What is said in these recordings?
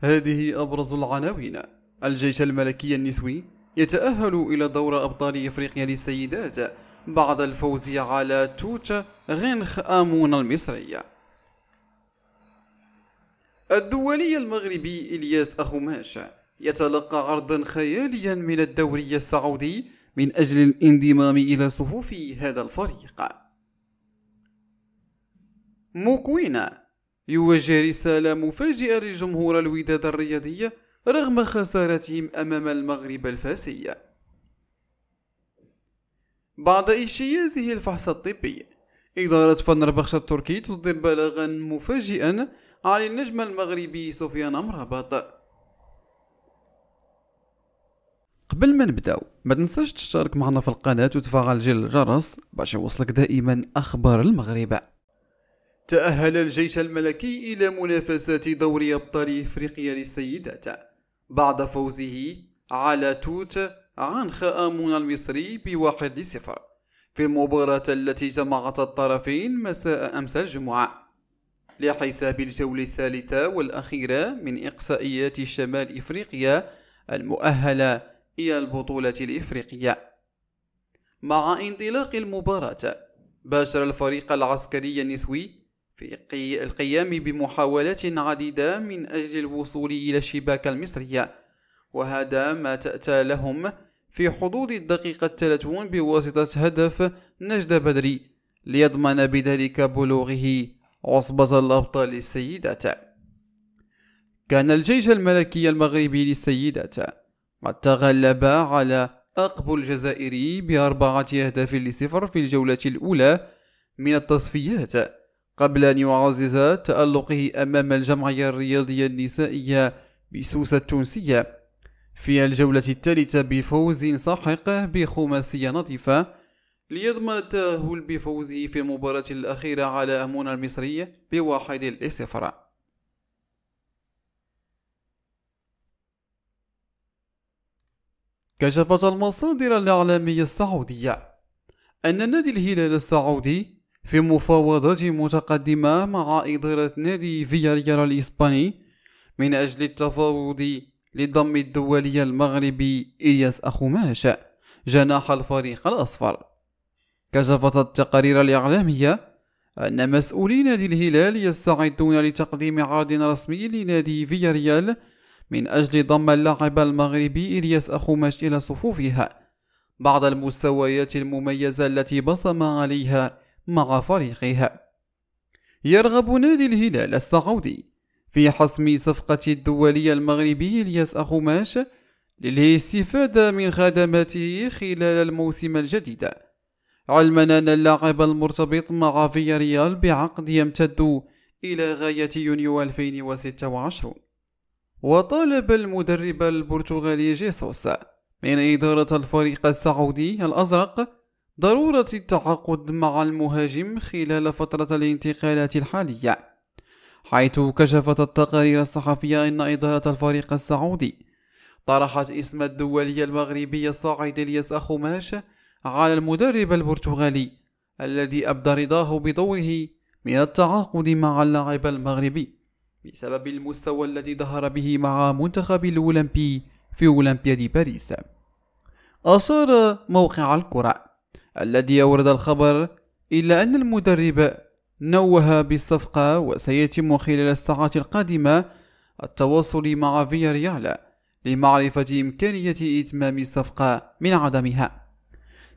هذه أبرز العناوين الجيش الملكي النسوي يتأهل إلى دور أبطال إفريقيا للسيدات بعد الفوز على توت غينخ آمون المصري الدولي المغربي إلياس أخوماش يتلقى عرضا خياليا من الدوري السعودي من أجل الانضمام إلى صفوف هذا الفريق موكوينا يوجه رسالة مفاجئة لجمهور الوداد الرياضية رغم خسارتهم أمام المغرب الفاسية بعد إشيازه الفحص الطبي إدارة فنربخش التركي تصدر بلاغا مفاجئا على النجم المغربي سفيان أمرابط قبل ما نبداو ما تنساش تشترك معنا في القناة وتفعل جل الجرس باش يوصلك دائما أخبار المغرب تأهل الجيش الملكي إلى منافسات دوري أبطال إفريقيا للسيدات بعد فوزه على توت عن خآمون المصري بواحد لصفر في المباراة التي جمعت الطرفين مساء أمس الجمعة لحساب الجولة الثالثة والأخيرة من إقصائيات شمال إفريقيا المؤهلة إلى البطولة الإفريقية مع انطلاق المباراة باشر الفريق العسكري النسوي في القيام بمحاولات عديدة من أجل الوصول إلى الشباك المصرية وهذا ما تأتى لهم في حدود الدقيقة الثلاثون بواسطة هدف نجد بدري ليضمن بذلك بلوغه عصبة الأبطال للسيدات كان الجيش الملكي المغربي للسيدات قد تغلب على أقب الجزائري بأربعة أهداف لصفر في الجولة الأولى من التصفيات قبل أن يعزز تألقه أمام الجمعية الرياضية النسائية بسوسة التونسية في الجولة الثالثة بفوز ساحق بخماسية نظيفة ليضمن التأهل بفوزه في المباراة الأخيرة على أمون المصري بواحد لصفر كشفت المصادر الإعلامية السعودية أن نادي الهلال السعودي في مفاوضات متقدمة مع إدارة نادي فياريال الإسباني من أجل التفاوض للضم الدولي المغربي إلياس أخوماش جناح الفريق الأصفر كشفت التقارير الإعلامية أن مسؤولي نادي الهلال يستعدون لتقديم عرض رسمي لنادي فياريال من أجل ضم اللاعب المغربي إلياس أخوماش إلى صفوفها بعد المستويات المميزة التي بصم عليها مع فريقها يرغب نادي الهلال السعودي في حسم صفقة الدولي المغربي الياس أخوماش للاستفادة من خدماته خلال الموسم الجديد علما أن اللاعب المرتبط مع فياريال بعقد يمتد إلى غاية يونيو 2026 وطالب المدرب البرتغالي جيسوس من إدارة الفريق السعودي الأزرق ضرورة التعاقد مع المهاجم خلال فترة الانتقالات الحالية حيث كشفت التقارير الصحفية أن إدارة الفريق السعودي طرحت اسم الدولي المغربي الصاعد الياس أخوماش على المدرب البرتغالي الذي أبدى رضاه بدوره من التعاقد مع اللاعب المغربي بسبب المستوى الذي ظهر به مع منتخب الأولمبي في أولمبياد باريس أشار موقع الكرة الذي أورد الخبر إلا أن المدرب نوه بالصفقة وسيتم خلال الساعات القادمة التواصل مع فيا لمعرفة إمكانية إتمام الصفقة من عدمها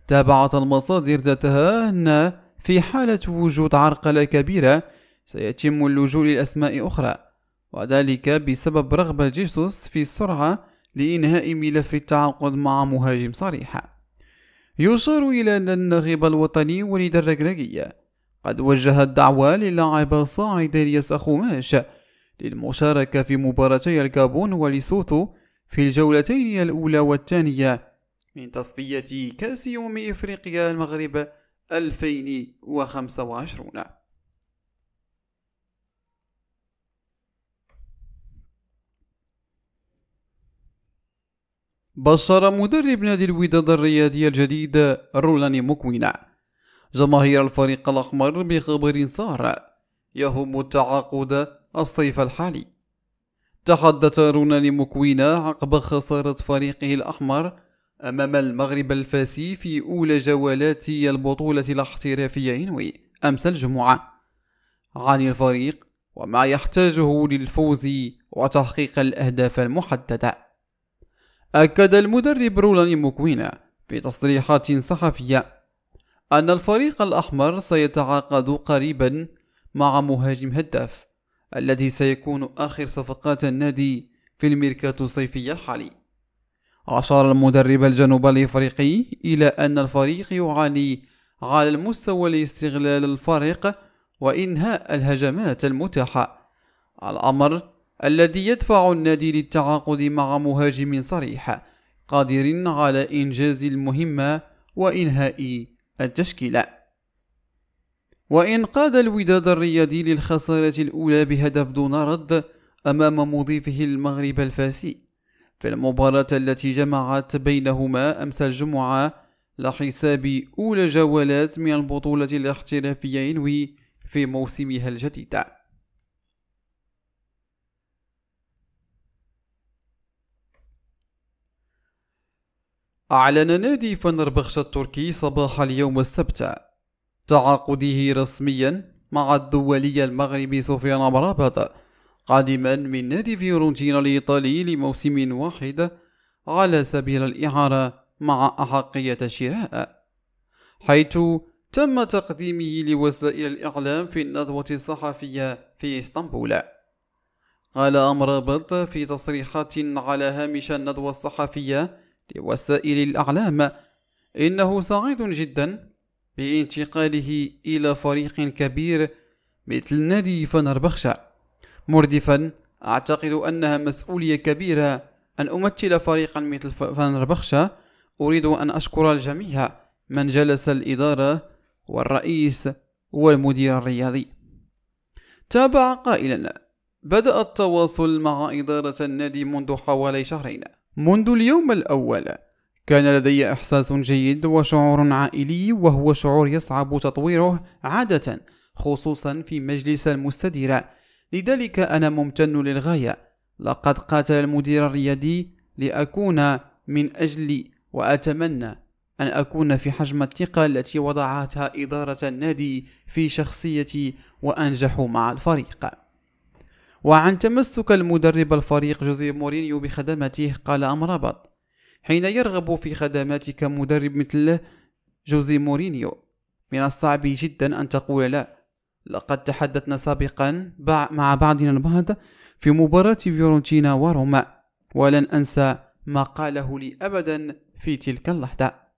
تابعت المصادر ذاتها أن في حالة وجود عرقلة كبيرة سيتم اللجوء لأسماء أخرى وذلك بسبب رغبة جيسوس في السرعة لإنهاء ملف التعاقد مع مهاجم صريح يشار إلى أن الناخب الوطني وليد الركراكي قد وجه الدعوة للاعب صاعد إلياس أخوماش للمشاركة في مباراتي الكابون وليسوتو في الجولتين الأولى والثانية من تصفية كأس يوم إفريقيا المغرب 2025 بشر مدرب نادي الوداد الرياضي الجديد رولاني مكوينة جماهير الفريق الأحمر بخبر سار يهم التعاقد الصيف الحالي تحدث روناني مكوينة عقب خسارة فريقه الأحمر أمام المغرب الفاسي في أولى جولات البطولة الاحترافية إنوي أمس الجمعة عن الفريق وما يحتاجه للفوز وتحقيق الأهداف المحددة أكد المدرب رولاني موكوينا في تصريحات صحفية أن الفريق الأحمر سيتعاقد قريبا مع مهاجم هداف الذي سيكون آخر صفقات النادي في الميركاتو الصيفي الحالي أشار المدرب الجنوب الإفريقي إلى أن الفريق يعاني على المستوى لاستغلال الفريق وإنهاء الهجمات المتاحة الأمر الذي يدفع النادي للتعاقد مع مهاجم صريح قادر على إنجاز المهمة وإنهاء التشكيلة وإن قاد الوداد الرياضي للخسارة الأولى بهدف دون رد أمام مضيفه المغرب الفاسي في المباراة التي جمعت بينهما أمس الجمعة لحساب أولى جولات من البطولة الاحترافية ينوي في موسمها الجديد أعلن نادي فنربخش التركي صباح اليوم السبت تعاقده رسميا مع الدولي المغربي سفيان مرابط قادما من نادي فيورنتينا الإيطالي لموسم واحد على سبيل الإعارة مع أحقية الشراء حيث تم تقديمه لوسائل الإعلام في الندوة الصحفية في إسطنبول قال أمرابط في تصريحات على هامش الندوة الصحفية لوسائل الأعلام إنه سعيد جدا بانتقاله إلى فريق كبير مثل نادي فنربخشة مردفا أعتقد أنها مسؤولية كبيرة أن أمثل فريقا مثل فنربخشة أريد أن أشكر الجميع من جلس الإدارة والرئيس والمدير الرياضي تابع قائلا بدأ التواصل مع إدارة النادي منذ حوالي شهرين منذ اليوم الأول كان لدي إحساس جيد وشعور عائلي وهو شعور يصعب تطويره عادة خصوصا في مجلس المستديرة لذلك أنا ممتن للغاية لقد قاتل المدير الريادي لأكون من أجلي وأتمنى أن أكون في حجم الثقة التي وضعتها إدارة النادي في شخصيتي وأنجح مع الفريق وعن تمسك المدرب الفريق جوزيه مورينيو بخدماته قال أمرابط حين يرغب في خدماتك مدرب مثل جوزي مورينيو من الصعب جدا أن تقول لا لقد تحدثنا سابقا مع بعضنا البعض في مباراة فيورنتينا وروما ولن أنسى ما قاله لي أبدا في تلك اللحظة